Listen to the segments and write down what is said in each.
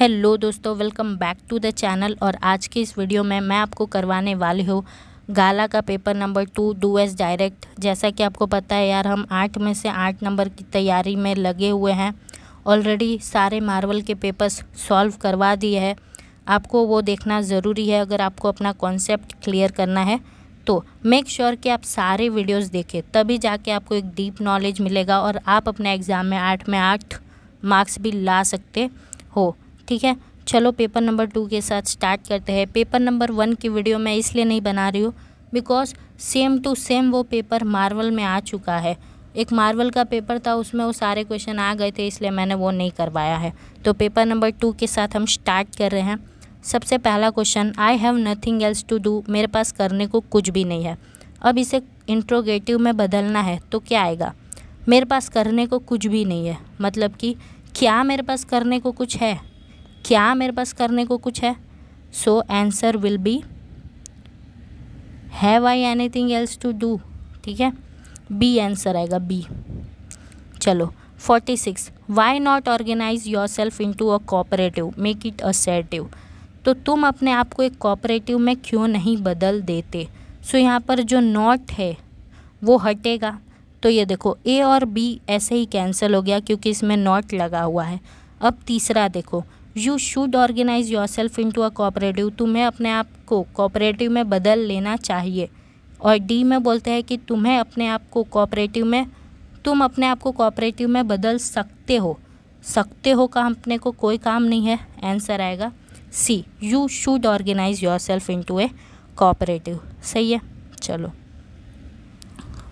hello दोस्तों welcome back to the channel और आज की इस वीडियो में मैं आपको करवाने वाली हूँ गाला का paper number two do as directed जैसा कि आपको पता है यार हम आठ में से आठ नंबर की तैयारी में लगे हुए हैं ऑलरेडी सारे मार्वल के पेपर्स सॉल्व करवा दिए हैं आपको वो देखना ज़रूरी है अगर आपको अपना कॉन्सेप्ट क्लियर करना है तो मेक श्योर sure कि आप सारे वीडियोस देखें तभी जाके आपको एक डीप नॉलेज मिलेगा और आप अपने एग्ज़ाम में आठ में आठ मार्क्स भी ला सकते हो ठीक है चलो पेपर नंबर टू के साथ स्टार्ट करते हैं पेपर नंबर वन की वीडियो मैं इसलिए नहीं बना रही हूँ बिकॉज सेम टू सेम वो पेपर मार्वल में आ चुका है एक मार्वल का पेपर था उसमें वो सारे क्वेश्चन आ गए थे इसलिए मैंने वो नहीं करवाया है तो पेपर नंबर टू के साथ हम स्टार्ट कर रहे हैं सबसे पहला question I have nothing else to do मेरे पास करने को कुछ भी नहीं है अब इसे इंट्रोगेटिव में बदलना है तो क्या आएगा मेरे पास करने को कुछ भी नहीं है मतलब कि क्या मेरे पास करने को कुछ है क्या मेरे पास करने को कुछ है so answer will be have I thing else to do ठीक है बी आंसर आएगा बी चलो forty six why not organise yourself into a cooperative make it assertive तो तुम अपने आप को एक कोऑपरेटिव में क्यों नहीं बदल देते सो so, यहाँ पर जो नॉट है वो हटेगा तो ये देखो ए और बी ऐसे ही कैंसिल हो गया क्योंकि इसमें नॉट लगा हुआ है अब तीसरा देखो you should organise yourself into a cooperative तुम्हें अपने आप को कोऑपरेटिव में बदल लेना चाहिए और डी में बोलते हैं कि तुम्हें अपने आप को कोऑपरेटिव में तुम अपने आप को कोऑपरेटिव में बदल सकते हो सकते हो का अपने को कोई काम नहीं है आंसर आएगा C you should organise yourself into a cooperative सही है चलो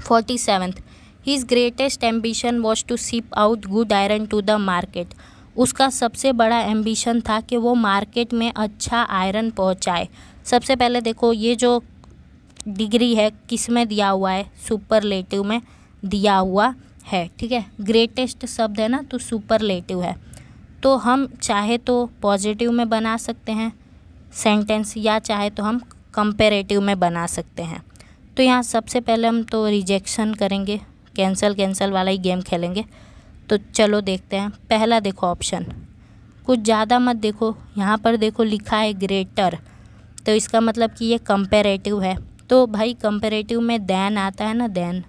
forty seventh his greatest ambition was to ship out good iron to the market उसका सबसे बड़ा एम्बिशन था कि वो मार्केट में अच्छा आयरन पहुंचाए सबसे पहले देखो ये जो डिग्री है किस में दिया हुआ है सुपरलेटिव में दिया हुआ है ठीक है ग्रेटेस्ट शब्द है ना तो सुपरलेटिव है तो हम चाहे तो पॉजिटिव में बना सकते हैं सेंटेंस या चाहे तो हम कंपेरेटिव में बना सकते हैं तो यहाँ सबसे पहले हम तो रिजेक्शन करेंगे कैंसल कैंसल वाला ही गेम खेलेंगे तो चलो देखते हैं पहला देखो ऑप्शन कुछ ज़्यादा मत देखो यहाँ पर देखो लिखा है ग्रेटर तो इसका मतलब कि ये कंपेरेटिव है तो भाई कंपेरेटिव में दैन आता है ना दैन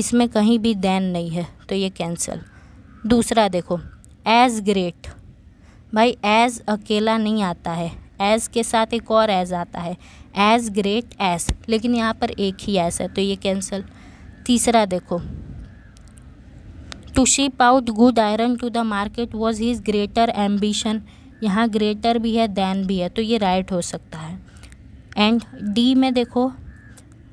इसमें कहीं भी दैन नहीं है तो ये कैंसिल दूसरा देखो एज़ ग्रेट भाई एज़ अकेला नहीं आता है एज़ के साथ एक और एज़ आता है एज़ ग्रेट एज़ लेकिन यहाँ पर एक ही एज़ है तो ये कैंसिल तीसरा देखो to ship out good iron to the market was his greater ambition यहाँ greater भी है than भी है तो ये right हो सकता है एंड डी में देखो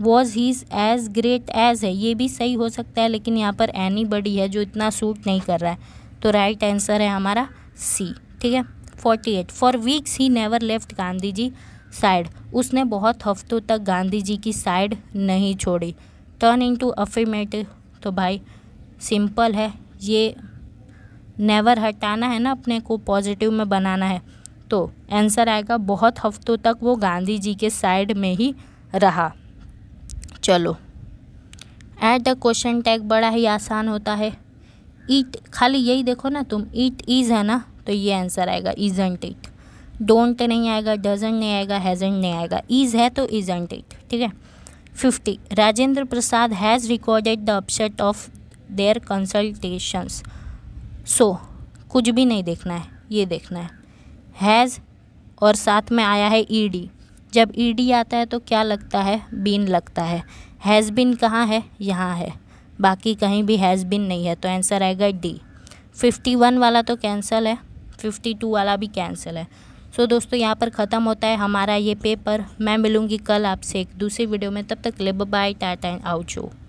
was his as great as है ये भी सही हो सकता है लेकिन यहाँ पर एनी बडी है जो इतना सूट नहीं कर रहा है तो राइट right आंसर है हमारा सी ठीक है forty eight for weeks he never left Gandhi ji side उसने बहुत हफ्तों तक गांधी जी की साइड नहीं छोड़ी टर्न इन टू अफीमेट तो भाई सिंपल है ये नेवर हटाना है ना अपने को पॉजिटिव में बनाना है तो आंसर आएगा बहुत हफ्तों तक वो गांधी जी के साइड में ही रहा चलो एट द क्वेश्चन टैग बड़ा ही आसान होता है ईट खाली यही देखो ना तुम ईट इज़ है ना तो ये आंसर आएगा इजेंट इट डोंट नहीं आएगा डजेंट नहीं आएगा हैजेंट नहीं आएगा इज़ है तो इजेंट इट ठीक है fifty Rajendra Prasad has recorded the upset of their consultations so कुछ भी नहीं देखना है ये देखना है हैज़ और साथ में आया है ईडी जब ईडी आता है तो क्या लगता है बीन लगता है हैज़ बिन कहाँ है यहाँ है बाकी कहीं भी हैज़ बिन नहीं है तो आंसर आएगा डी फिफ्टी वन वाला तो कैंसिल है फिफ्टी टू वाला भी कैंसिल है सो so, दोस्तों यहाँ पर ख़त्म होता है हमारा ये पेपर मैं मिलूँगी कल आपसे एक दूसरी वीडियो में तब तक लिब बाय टाटा एंड आउट